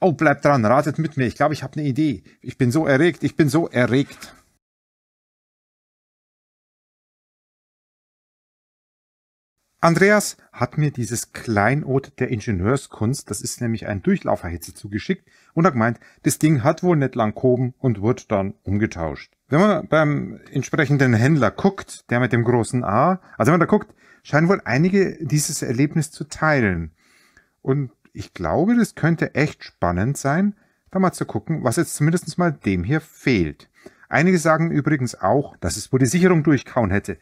Oh, bleibt dran, ratet mit mir. Ich glaube, ich habe eine Idee. Ich bin so erregt, ich bin so erregt. Andreas hat mir dieses Kleinod der Ingenieurskunst, das ist nämlich ein Durchlauferhitze, zugeschickt und hat gemeint, das Ding hat wohl nicht lang gehoben und wird dann umgetauscht. Wenn man beim entsprechenden Händler guckt, der mit dem großen A, also wenn man da guckt, scheinen wohl einige dieses Erlebnis zu teilen. Und ich glaube, das könnte echt spannend sein, da mal zu gucken, was jetzt zumindest mal dem hier fehlt. Einige sagen übrigens auch, dass es wohl die Sicherung durchkauen hätte.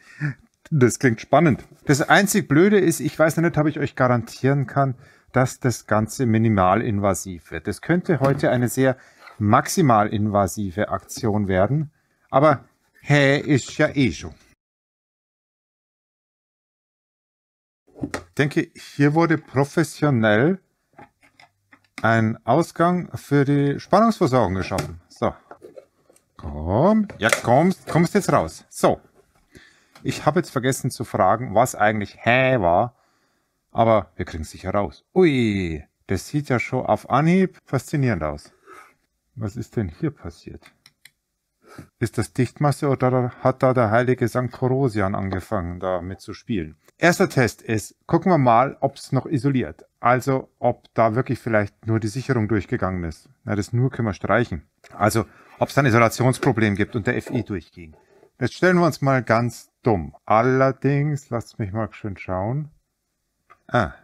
Das klingt spannend. Das einzig Blöde ist, ich weiß noch nicht, ob ich euch garantieren kann, dass das Ganze minimalinvasiv wird. Das könnte heute eine sehr maximalinvasive Aktion werden. Aber hä, hey, ist ja eh schon. Ich denke, hier wurde professionell einen Ausgang für die Spannungsversorgung geschaffen. So. Komm. Ja, kommst, kommst jetzt raus. So. Ich habe jetzt vergessen zu fragen, was eigentlich hä war. Aber wir kriegen es sicher raus. Ui, das sieht ja schon auf Anhieb faszinierend aus. Was ist denn hier passiert? Ist das Dichtmasse oder hat da der heilige St. Korosian angefangen, damit zu spielen? Erster Test ist, gucken wir mal, ob es noch isoliert. Also, ob da wirklich vielleicht nur die Sicherung durchgegangen ist. Na, das nur können wir streichen. Also, ob es ein Isolationsproblem gibt und der FI durchging. Jetzt stellen wir uns mal ganz dumm. Allerdings, lasst mich mal schön schauen. Ah,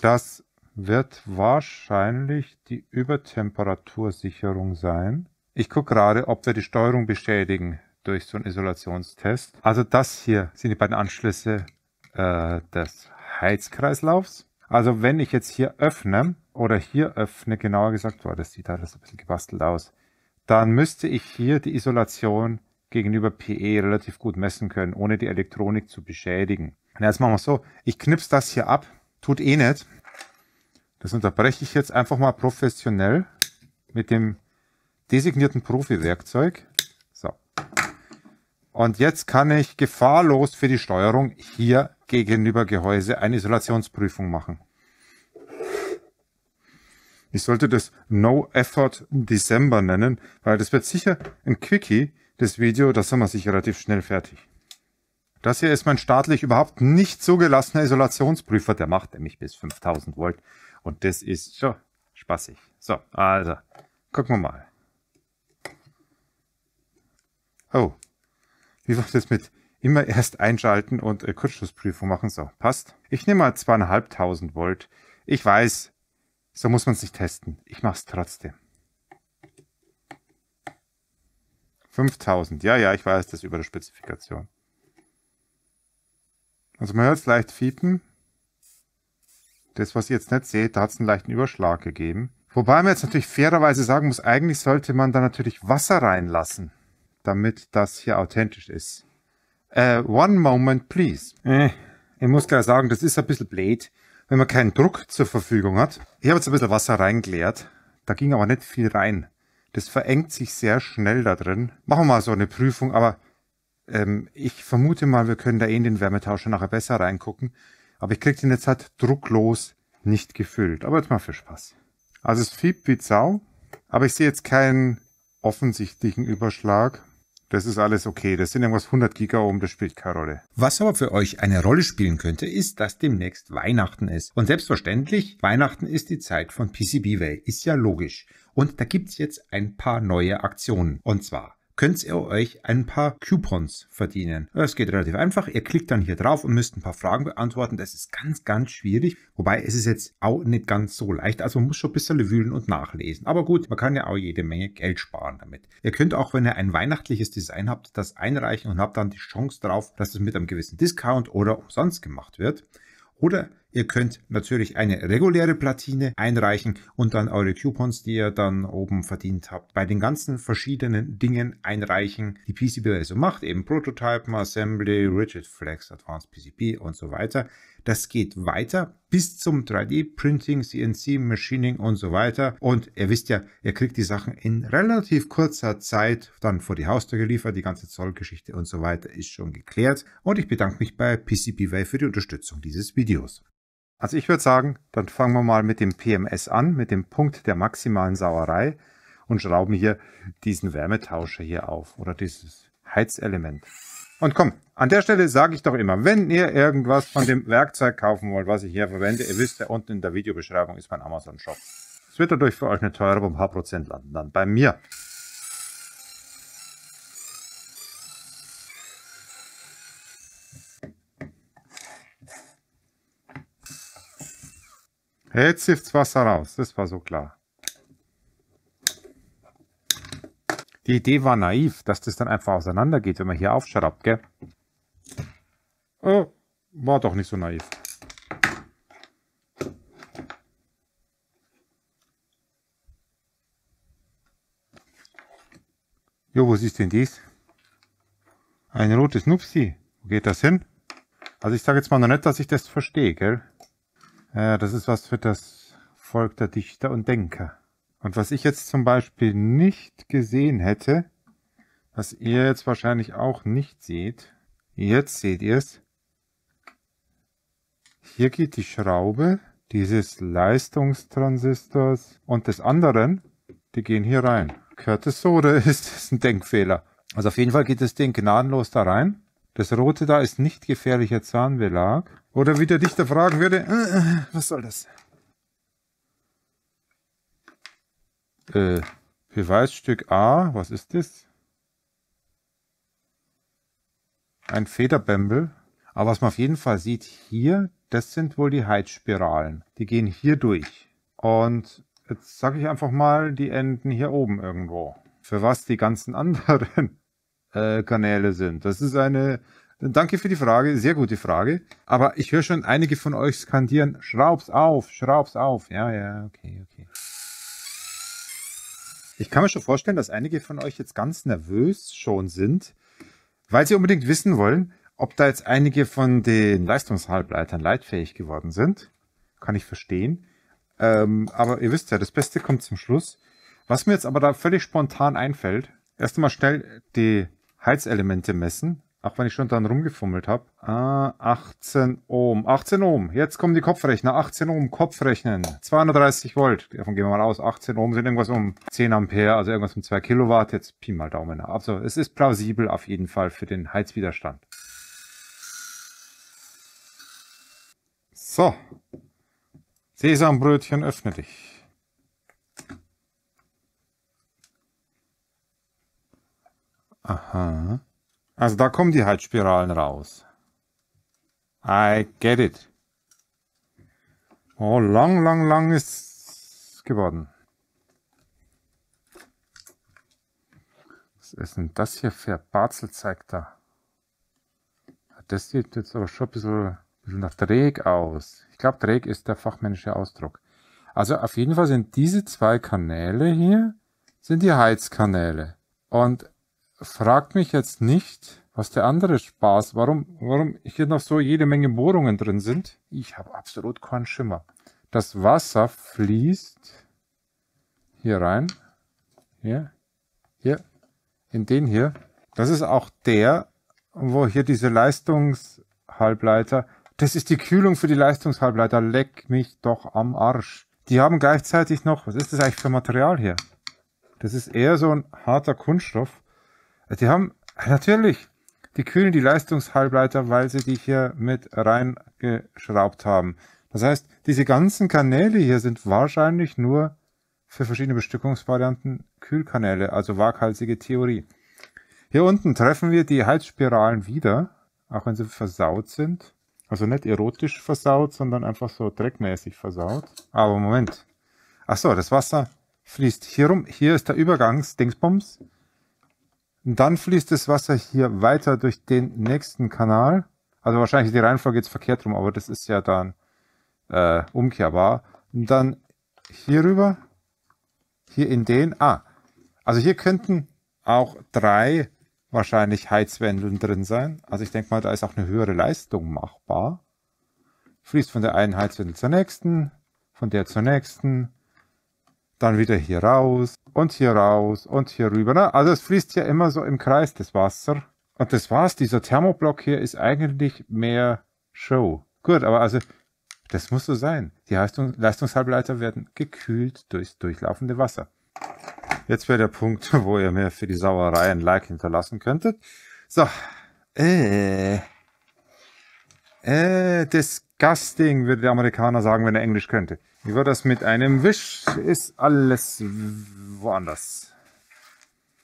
das wird wahrscheinlich die Übertemperatursicherung sein. Ich gucke gerade, ob wir die Steuerung beschädigen durch so einen Isolationstest. Also das hier sind die beiden Anschlüsse äh, des Heizkreislaufs. Also wenn ich jetzt hier öffne oder hier öffne, genauer gesagt, boah, das sieht halt alles ein bisschen gebastelt aus, dann müsste ich hier die Isolation gegenüber PE relativ gut messen können, ohne die Elektronik zu beschädigen. Na, jetzt machen wir es so. Ich knipse das hier ab. Tut eh nicht. Das unterbreche ich jetzt einfach mal professionell mit dem designierten Profi-Werkzeug. Und jetzt kann ich gefahrlos für die Steuerung hier gegenüber Gehäuse eine Isolationsprüfung machen. Ich sollte das No Effort December nennen, weil das wird sicher ein Quickie, das Video, das haben wir sich relativ schnell fertig. Das hier ist mein staatlich überhaupt nicht zugelassener Isolationsprüfer, der macht nämlich bis 5000 Volt und das ist schon spaßig. So, also, gucken wir mal. Oh, wie war das mit immer erst einschalten und äh, Kurzschlussprüfung machen? So, passt. Ich nehme mal zweieinhalbtausend Volt. Ich weiß, so muss man es nicht testen. Ich mache es trotzdem. 5000. Ja, ja, ich weiß das über der Spezifikation. Also man hört es leicht fiepen. Das, was ihr jetzt nicht seht, da hat es einen leichten Überschlag gegeben. Wobei man jetzt natürlich fairerweise sagen muss, eigentlich sollte man da natürlich Wasser reinlassen damit das hier authentisch ist. Äh, one moment, please. Äh, ich muss gleich sagen, das ist ein bisschen blöd, wenn man keinen Druck zur Verfügung hat. Ich habe jetzt ein bisschen Wasser reingeleert. Da ging aber nicht viel rein. Das verengt sich sehr schnell da drin. Machen wir mal so eine Prüfung, aber ähm, ich vermute mal, wir können da eh in den Wärmetauscher nachher besser reingucken. Aber ich kriege den jetzt halt drucklos nicht gefüllt. Aber jetzt mal für Spaß. Also es fiebt wie Sau, aber ich sehe jetzt keinen offensichtlichen Überschlag. Das ist alles okay. Das sind irgendwas 100 Gigaohm, das spielt keine Rolle. Was aber für euch eine Rolle spielen könnte, ist, dass demnächst Weihnachten ist. Und selbstverständlich, Weihnachten ist die Zeit von PCBWay. Ist ja logisch. Und da gibt's jetzt ein paar neue Aktionen. Und zwar könnt ihr euch ein paar Coupons verdienen. Das geht relativ einfach. Ihr klickt dann hier drauf und müsst ein paar Fragen beantworten. Das ist ganz, ganz schwierig. Wobei es ist jetzt auch nicht ganz so leicht. Also man muss schon ein bisschen wühlen und nachlesen. Aber gut, man kann ja auch jede Menge Geld sparen damit. Ihr könnt auch, wenn ihr ein weihnachtliches Design habt, das einreichen und habt dann die Chance drauf, dass es mit einem gewissen Discount oder umsonst gemacht wird. Oder Ihr könnt natürlich eine reguläre Platine einreichen und dann eure Coupons, die ihr dann oben verdient habt, bei den ganzen verschiedenen Dingen einreichen, die PCB also macht, eben Prototypen, Assembly, Rigid Flex, Advanced PCB und so weiter. Das geht weiter bis zum 3D-Printing, CNC, Machining und so weiter. Und ihr wisst ja, ihr kriegt die Sachen in relativ kurzer Zeit dann vor die Haustür geliefert. Die ganze Zollgeschichte und so weiter ist schon geklärt. Und ich bedanke mich bei PCBWay für die Unterstützung dieses Videos. Also ich würde sagen, dann fangen wir mal mit dem PMS an, mit dem Punkt der maximalen Sauerei und schrauben hier diesen Wärmetauscher hier auf oder dieses Heizelement. Und komm, an der Stelle sage ich doch immer, wenn ihr irgendwas von dem Werkzeug kaufen wollt, was ich hier verwende, ihr wisst ja unten in der Videobeschreibung ist mein Amazon-Shop. Es wird dadurch für euch eine teure um ein paar Prozent landen dann bei mir. Jetzt sift's Wasser raus, das war so klar. Die Idee war naiv, dass das dann einfach auseinandergeht, wenn man hier aufschraubt, gell? Oh, war doch nicht so naiv. Jo, was ist denn dies? Ein rotes Nupsi. Wo geht das hin? Also ich sage jetzt mal noch nicht, dass ich das verstehe, gell? Ja, das ist was für das Volk der Dichter und Denker. Und was ich jetzt zum Beispiel nicht gesehen hätte, was ihr jetzt wahrscheinlich auch nicht seht, jetzt seht ihr es, hier geht die Schraube dieses Leistungstransistors und des anderen, die gehen hier rein. Gehört es so oder ist es ein Denkfehler? Also auf jeden Fall geht das Ding gnadenlos da rein. Das rote da ist nicht gefährlicher Zahnbelag. Oder wie der Dichter fragen würde, äh, äh was soll das? Äh, Beweisstück A, was ist das? Ein Federbämbel. Aber was man auf jeden Fall sieht hier, das sind wohl die Heizspiralen. Die gehen hier durch. Und jetzt sage ich einfach mal, die enden hier oben irgendwo. Für was die ganzen anderen? äh, Kanäle sind. Das ist eine, danke für die Frage, sehr gute Frage. Aber ich höre schon einige von euch skandieren, schraub's auf, schraub's auf. Ja, ja, okay, okay. Ich kann mir schon vorstellen, dass einige von euch jetzt ganz nervös schon sind, weil sie unbedingt wissen wollen, ob da jetzt einige von den Leistungshalbleitern leitfähig geworden sind. Kann ich verstehen. Ähm, aber ihr wisst ja, das Beste kommt zum Schluss. Was mir jetzt aber da völlig spontan einfällt, erst einmal schnell die Heizelemente messen, auch wenn ich schon dann rumgefummelt habe. Ah, 18 Ohm. 18 Ohm. Jetzt kommen die Kopfrechner. 18 Ohm Kopfrechnen. 230 Volt. Davon gehen wir mal aus. 18 Ohm sind irgendwas um 10 Ampere, also irgendwas um 2 Kilowatt. Jetzt Pi mal Daumen. Also es ist plausibel auf jeden Fall für den Heizwiderstand. So. Sesambrötchen öffne dich. Aha. Also da kommen die Heizspiralen halt raus. I get it. Oh, lang, lang, lang ist geworden. Was ist denn das hier für Barzel zeigt da? Das sieht jetzt aber schon ein bisschen, ein bisschen nach Dreck aus. Ich glaube, Dreck ist der fachmännische Ausdruck. Also auf jeden Fall sind diese zwei Kanäle hier, sind die Heizkanäle. Und fragt mich jetzt nicht, was der andere Spaß, warum, warum hier noch so jede Menge Bohrungen drin sind. Ich habe absolut keinen Schimmer. Das Wasser fließt hier rein, hier, hier, in den hier. Das ist auch der, wo hier diese Leistungshalbleiter, das ist die Kühlung für die Leistungshalbleiter, leck mich doch am Arsch. Die haben gleichzeitig noch, was ist das eigentlich für Material hier? Das ist eher so ein harter Kunststoff. Die haben, natürlich, die kühlen die Leistungshalbleiter, weil sie die hier mit reingeschraubt haben. Das heißt, diese ganzen Kanäle hier sind wahrscheinlich nur für verschiedene Bestückungsvarianten Kühlkanäle, also waghalsige Theorie. Hier unten treffen wir die Heizspiralen wieder, auch wenn sie versaut sind. Also nicht erotisch versaut, sondern einfach so dreckmäßig versaut. Aber Moment. Ach so, das Wasser fließt hier rum. Hier ist der Übergangs-Dingsbums. Dann fließt das Wasser hier weiter durch den nächsten Kanal. Also wahrscheinlich die Reihenfolge jetzt verkehrt rum, aber das ist ja dann äh, umkehrbar. Und dann hier rüber, hier in den. Ah, also hier könnten auch drei wahrscheinlich Heizwendeln drin sein. Also ich denke mal, da ist auch eine höhere Leistung machbar. Fließt von der einen Heizwendel zur nächsten, von der zur nächsten, dann wieder hier raus und hier raus und hier rüber. Ne? Also es fließt ja immer so im Kreis das Wasser. Und das war's. Dieser Thermoblock hier ist eigentlich mehr Show. Gut, aber also das muss so sein. Die Leistung, Leistungshalbleiter werden gekühlt durchs durchlaufende Wasser. Jetzt wäre der Punkt, wo ihr mir für die Sauerei ein Like hinterlassen könntet. So. Äh. Äh, disgusting, würde der Amerikaner sagen, wenn er Englisch könnte. Wie war das mit einem Wisch? Ist alles woanders.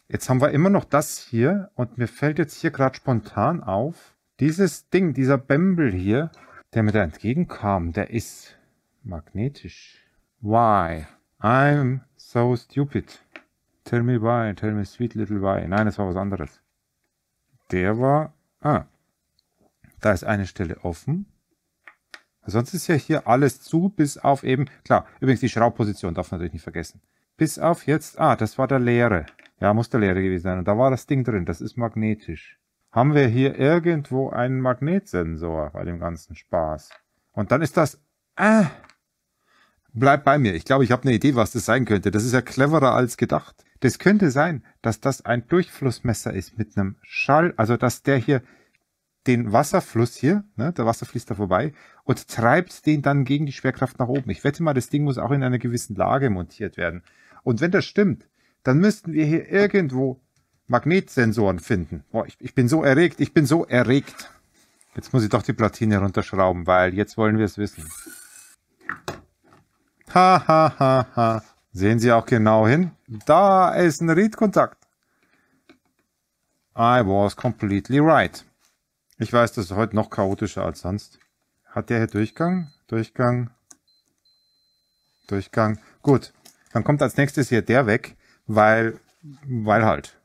Jetzt haben wir immer noch das hier und mir fällt jetzt hier gerade spontan auf, dieses Ding, dieser Bämbel hier, der mir da entgegenkam, der ist magnetisch. Why? I'm so stupid. Tell me why, tell me sweet little why. Nein, das war was anderes. Der war... Ah. Da ist eine Stelle offen. Sonst ist ja hier alles zu, bis auf eben, klar, übrigens die Schraubposition darf man natürlich nicht vergessen. Bis auf jetzt, ah, das war der leere. Ja, muss der leere gewesen sein. Und da war das Ding drin, das ist magnetisch. Haben wir hier irgendwo einen Magnetsensor bei dem ganzen Spaß? Und dann ist das, äh, bleibt bei mir. Ich glaube, ich habe eine Idee, was das sein könnte. Das ist ja cleverer als gedacht. Das könnte sein, dass das ein Durchflussmesser ist mit einem Schall, also dass der hier den Wasserfluss hier, ne, der Wasser fließt da vorbei, und treibt den dann gegen die Schwerkraft nach oben. Ich wette mal, das Ding muss auch in einer gewissen Lage montiert werden. Und wenn das stimmt, dann müssten wir hier irgendwo Magnetsensoren finden. Boah, ich, ich bin so erregt, ich bin so erregt. Jetzt muss ich doch die Platine runterschrauben, weil jetzt wollen wir es wissen. Ha, ha, ha, ha. Sehen Sie auch genau hin? Da ist ein read I was completely right. Ich weiß, das ist heute noch chaotischer als sonst. Hat der hier Durchgang? Durchgang? Durchgang? Gut, dann kommt als nächstes hier der weg, weil, weil halt.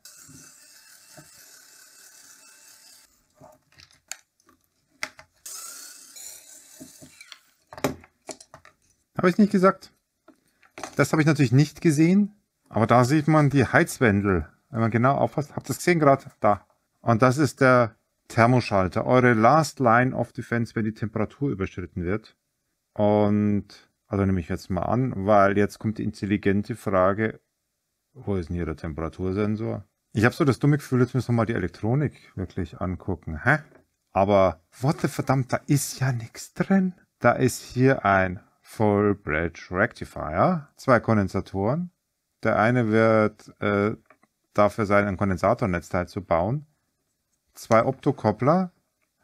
Habe ich nicht gesagt. Das habe ich natürlich nicht gesehen, aber da sieht man die Heizwendel. Wenn man genau aufpasst, habt ihr es gesehen gerade? Da. Und das ist der Thermoschalter, eure Last Line of Defense, wenn die Temperatur überschritten wird. Und, also nehme ich jetzt mal an, weil jetzt kommt die intelligente Frage, wo ist denn hier der Temperatursensor? Ich habe so das dumme Gefühl, jetzt müssen wir mal die Elektronik wirklich angucken. Hä? Aber, what verdammt, da ist ja nichts drin. Da ist hier ein Full Bridge Rectifier, zwei Kondensatoren. Der eine wird äh, dafür sein, ein Kondensatornetzteil zu bauen zwei Optokoppler,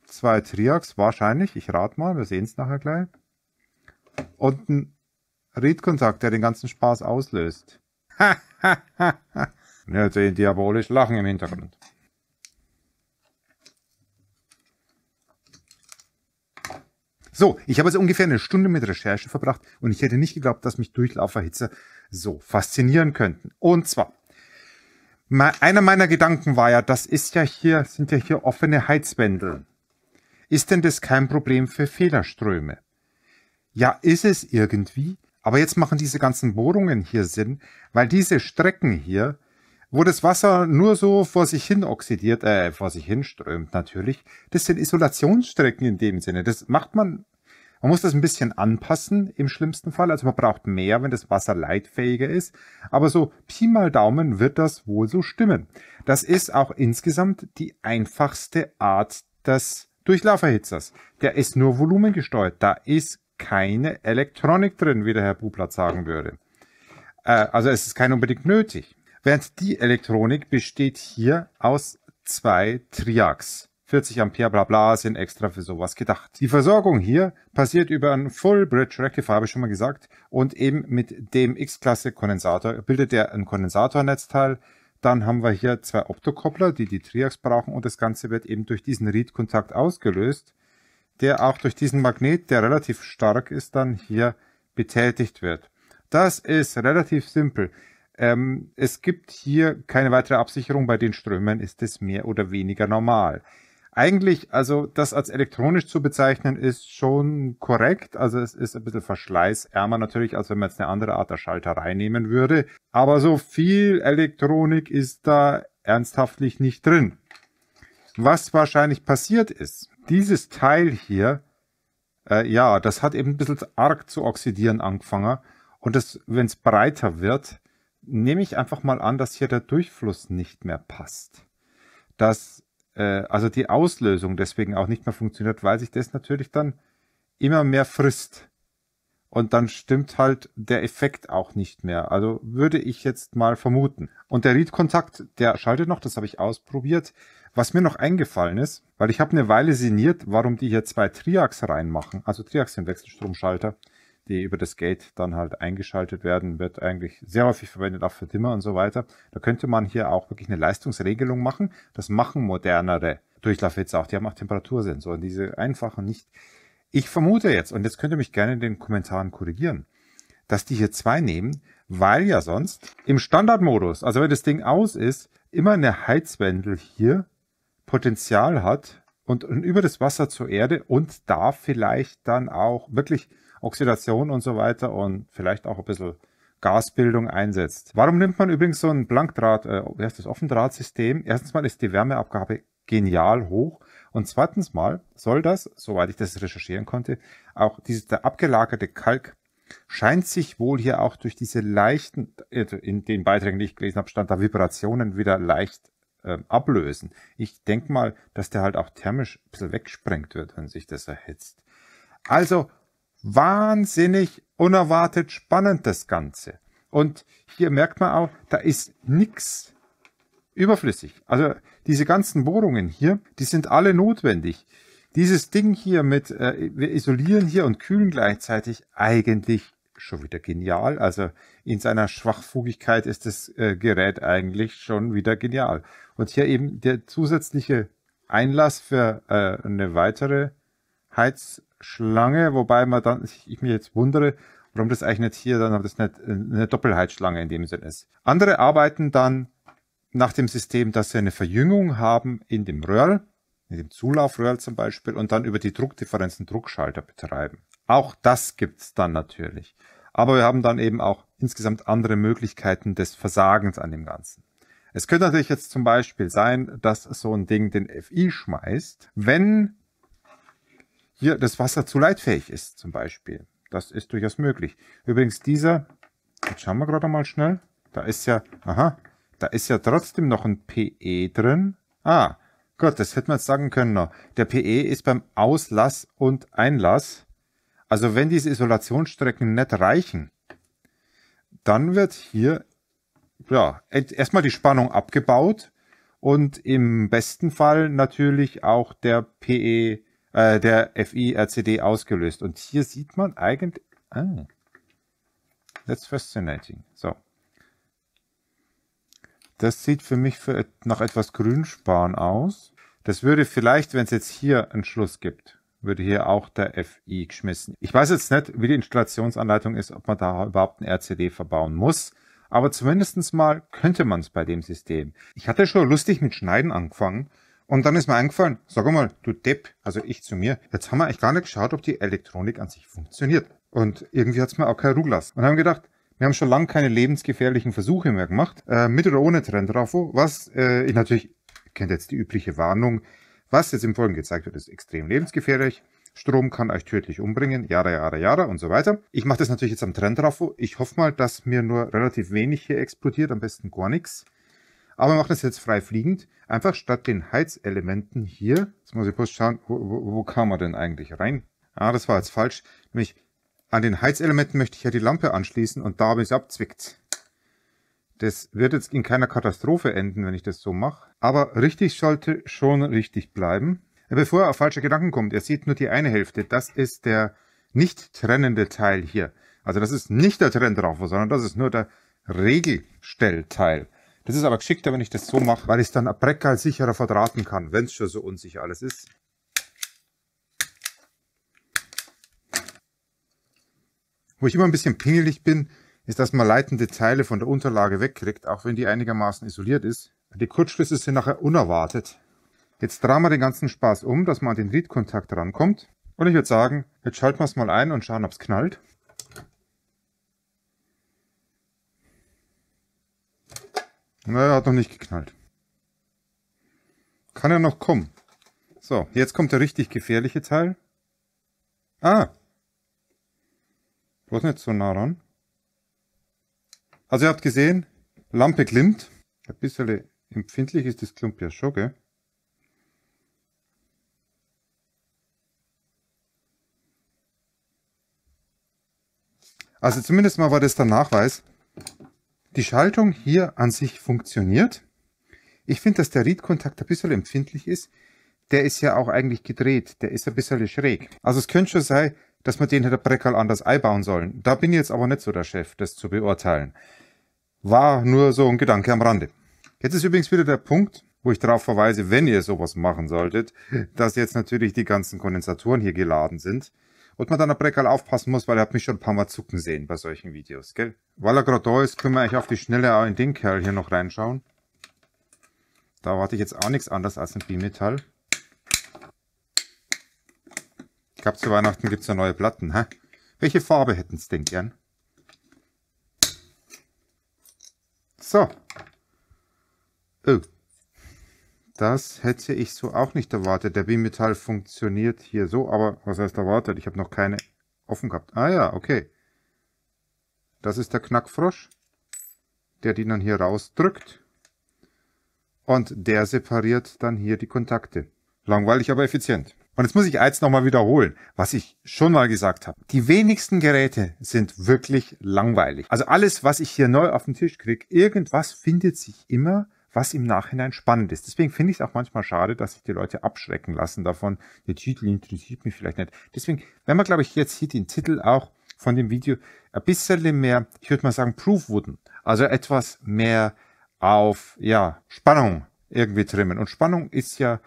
zwei Triax wahrscheinlich, ich rate mal, wir sehen es nachher gleich. Und ein read der den ganzen Spaß auslöst. Und hört sehen diabolisch Lachen im Hintergrund. So, ich habe also ungefähr eine Stunde mit Recherche verbracht und ich hätte nicht geglaubt, dass mich Durchlauferhitze so faszinieren könnten. Und zwar einer meiner Gedanken war ja, das ist ja hier, sind ja hier offene Heizwändeln. Ist denn das kein Problem für Fehlerströme? Ja, ist es irgendwie, aber jetzt machen diese ganzen Bohrungen hier Sinn, weil diese Strecken hier, wo das Wasser nur so vor sich hin oxidiert, äh, vor sich hin strömt natürlich, das sind Isolationsstrecken in dem Sinne. Das macht man man muss das ein bisschen anpassen im schlimmsten Fall. Also man braucht mehr, wenn das Wasser leitfähiger ist. Aber so Pi mal Daumen wird das wohl so stimmen. Das ist auch insgesamt die einfachste Art des Durchlauferhitzers. Der ist nur volumengesteuert. Da ist keine Elektronik drin, wie der Herr Bublatt sagen würde. Äh, also es ist kein unbedingt nötig. Während die Elektronik besteht hier aus zwei Triacs. 40 Ampere bla bla sind extra für sowas gedacht. Die Versorgung hier passiert über einen Full Bridge Rectifier, habe ich schon mal gesagt, und eben mit dem X-Klasse Kondensator bildet der ein Kondensatornetzteil. Dann haben wir hier zwei Optokoppler, die die Triax brauchen und das Ganze wird eben durch diesen read kontakt ausgelöst, der auch durch diesen Magnet, der relativ stark ist, dann hier betätigt wird. Das ist relativ simpel. Ähm, es gibt hier keine weitere Absicherung, bei den Strömern ist es mehr oder weniger normal eigentlich, also das als elektronisch zu bezeichnen, ist schon korrekt. Also es ist ein bisschen verschleißärmer natürlich, als wenn man jetzt eine andere Art der Schalterei nehmen würde. Aber so viel Elektronik ist da ernsthaftlich nicht drin. Was wahrscheinlich passiert ist, dieses Teil hier, äh, ja, das hat eben ein bisschen arg zu oxidieren angefangen. Und wenn es breiter wird, nehme ich einfach mal an, dass hier der Durchfluss nicht mehr passt. Dass äh, also die Auslösung deswegen auch nicht mehr funktioniert, weil sich das natürlich dann immer mehr frisst. Und dann stimmt halt der Effekt auch nicht mehr. Also würde ich jetzt mal vermuten. Und der Read-Kontakt, der schaltet noch, das habe ich ausprobiert. Was mir noch eingefallen ist, weil ich habe eine Weile sinniert, warum die hier zwei Triax reinmachen, also Triax im Wechselstromschalter die über das Gate dann halt eingeschaltet werden, wird eigentlich sehr häufig verwendet, auch für Dimmer und so weiter. Da könnte man hier auch wirklich eine Leistungsregelung machen. Das machen modernere Durchlaufwitze auch. Die haben auch Temperatursensoren, diese einfachen nicht. Ich vermute jetzt, und jetzt könnt ihr mich gerne in den Kommentaren korrigieren, dass die hier zwei nehmen, weil ja sonst im Standardmodus, also wenn das Ding aus ist, immer eine Heizwendel hier Potenzial hat und, und über das Wasser zur Erde und da vielleicht dann auch wirklich Oxidation und so weiter und vielleicht auch ein bisschen Gasbildung einsetzt. Warum nimmt man übrigens so ein Blankdraht, äh, wie heißt das, Offendrahtsystem? Erstens mal ist die Wärmeabgabe genial hoch und zweitens mal soll das, soweit ich das recherchieren konnte, auch dieses der abgelagerte Kalk scheint sich wohl hier auch durch diese leichten, also in den Beiträgen, die ich gelesen habe, stand da Vibrationen wieder leicht äh, ablösen. Ich denke mal, dass der halt auch thermisch ein bisschen wegsprengt wird, wenn sich das erhitzt. Also wahnsinnig unerwartet spannend, das Ganze. Und hier merkt man auch, da ist nichts überflüssig. Also diese ganzen Bohrungen hier, die sind alle notwendig. Dieses Ding hier mit, äh, wir isolieren hier und kühlen gleichzeitig, eigentlich schon wieder genial. Also in seiner Schwachfugigkeit ist das äh, Gerät eigentlich schon wieder genial. Und hier eben der zusätzliche Einlass für äh, eine weitere Heiz, Schlange, wobei man dann, ich mich jetzt wundere, warum das eigentlich nicht hier dann, aber das nicht eine Doppelheitsschlange in dem Sinn ist. Andere arbeiten dann nach dem System, dass sie eine Verjüngung haben in dem Röhrl, in dem Zulaufröhrl zum Beispiel, und dann über die Druckdifferenzen Druckschalter betreiben. Auch das gibt's dann natürlich. Aber wir haben dann eben auch insgesamt andere Möglichkeiten des Versagens an dem Ganzen. Es könnte natürlich jetzt zum Beispiel sein, dass so ein Ding den FI schmeißt, wenn hier das Wasser zu leitfähig ist zum Beispiel. Das ist durchaus möglich. Übrigens dieser, jetzt schauen wir gerade mal schnell, da ist ja, aha, da ist ja trotzdem noch ein PE drin. Ah, gut, das hätten wir jetzt sagen können noch. Der PE ist beim Auslass und Einlass. Also wenn diese Isolationsstrecken nicht reichen, dann wird hier ja, erstmal die Spannung abgebaut und im besten Fall natürlich auch der PE äh, der FI-RCD ausgelöst. Und hier sieht man eigentlich, ah, that's fascinating. So. Das sieht für mich für, nach etwas Grünspan aus. Das würde vielleicht, wenn es jetzt hier einen Schluss gibt, würde hier auch der FI geschmissen. Ich weiß jetzt nicht, wie die Installationsanleitung ist, ob man da überhaupt einen RCD verbauen muss. Aber zumindestens mal könnte man es bei dem System. Ich hatte schon lustig mit Schneiden angefangen und dann ist mir eingefallen, sag mal, du Depp, also ich zu mir, jetzt haben wir eigentlich gar nicht geschaut, ob die Elektronik an sich funktioniert. Und irgendwie hat's mir auch keine Ruhe gelassen. Und haben gedacht, wir haben schon lange keine lebensgefährlichen Versuche mehr gemacht, äh, mit oder ohne Trendrafo, was äh, ich natürlich, kennt jetzt die übliche Warnung, was jetzt im Folgen gezeigt wird, ist extrem lebensgefährlich. Strom kann euch tödlich umbringen, jada, jada, jada und so weiter. Ich mache das natürlich jetzt am Trendrafo. Ich hoffe mal, dass mir nur relativ wenig hier explodiert, am besten gar nichts. Aber wir machen das jetzt frei fliegend. Einfach statt den Heizelementen hier, jetzt muss ich kurz schauen, wo, wo, wo kam man denn eigentlich rein? Ah, das war jetzt falsch. Nämlich an den Heizelementen möchte ich ja die Lampe anschließen und da habe ich es abzwickt. Das wird jetzt in keiner Katastrophe enden, wenn ich das so mache. Aber richtig sollte schon richtig bleiben. Bevor er auf falsche Gedanken kommt, er sieht nur die eine Hälfte. Das ist der nicht trennende Teil hier. Also das ist nicht der Trenndraufel, sondern das ist nur der Regelstellteil. Das ist aber geschickter, wenn ich das so mache, weil ich es dann ab sicherer verdrahten kann, wenn es schon so unsicher alles ist. Wo ich immer ein bisschen pingelig bin, ist, dass man leitende Teile von der Unterlage wegkriegt, auch wenn die einigermaßen isoliert ist. Die Kurzschlüsse sind nachher unerwartet. Jetzt drehen wir den ganzen Spaß um, dass man an den Reed-Kontakt rankommt. Und ich würde sagen, jetzt schalten wir es mal ein und schauen, ob es knallt. Naja, hat noch nicht geknallt. Kann er noch kommen. So, jetzt kommt der richtig gefährliche Teil. Ah! Bloß nicht so nah ran. Also ihr habt gesehen, Lampe glimmt. Ein bisschen empfindlich ist das Klump ja schon, gell? Also zumindest mal war das der Nachweis, die Schaltung hier an sich funktioniert. Ich finde, dass der Reed-Kontakt ein bisschen empfindlich ist. Der ist ja auch eigentlich gedreht. Der ist ein bisschen schräg. Also es könnte schon sein, dass man den Herr Breckerl anders einbauen sollen. Da bin ich jetzt aber nicht so der Chef, das zu beurteilen. War nur so ein Gedanke am Rande. Jetzt ist übrigens wieder der Punkt, wo ich darauf verweise, wenn ihr sowas machen solltet, dass jetzt natürlich die ganzen Kondensatoren hier geladen sind. Und man dann Breckerl aufpassen muss, weil er hat mich schon ein paar Mal zucken sehen bei solchen Videos, gell? Weil er gerade da ist, können wir eigentlich auf die Schnelle auch in den Kerl hier noch reinschauen. Da warte ich jetzt auch nichts anderes als ein Bimetall. Ich glaube, zu Weihnachten gibt es ja neue Platten, hä? Welche Farbe hätten's denn gern? So. Oh. Das hätte ich so auch nicht erwartet. Der Bimetall funktioniert hier so, aber was heißt erwartet? Ich habe noch keine offen gehabt. Ah ja, okay. Das ist der Knackfrosch, der die dann hier rausdrückt. Und der separiert dann hier die Kontakte. Langweilig, aber effizient. Und jetzt muss ich eins nochmal wiederholen, was ich schon mal gesagt habe. Die wenigsten Geräte sind wirklich langweilig. Also alles, was ich hier neu auf den Tisch kriege, irgendwas findet sich immer was im Nachhinein spannend ist. Deswegen finde ich es auch manchmal schade, dass sich die Leute abschrecken lassen davon. Der Titel interessiert mich vielleicht nicht. Deswegen, wenn man, glaube ich, jetzt hier den Titel auch von dem Video ein bisschen mehr, ich würde mal sagen, proof wooden, Also etwas mehr auf, ja, Spannung irgendwie trimmen. Und Spannung ist ja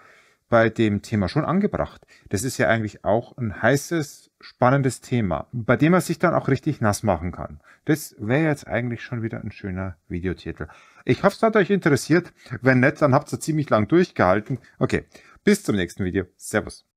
bei dem Thema schon angebracht. Das ist ja eigentlich auch ein heißes, spannendes Thema, bei dem man sich dann auch richtig nass machen kann. Das wäre jetzt eigentlich schon wieder ein schöner Videotitel. Ich hoffe, es hat euch interessiert. Wenn nicht, dann habt ihr ziemlich lang durchgehalten. Okay, bis zum nächsten Video. Servus.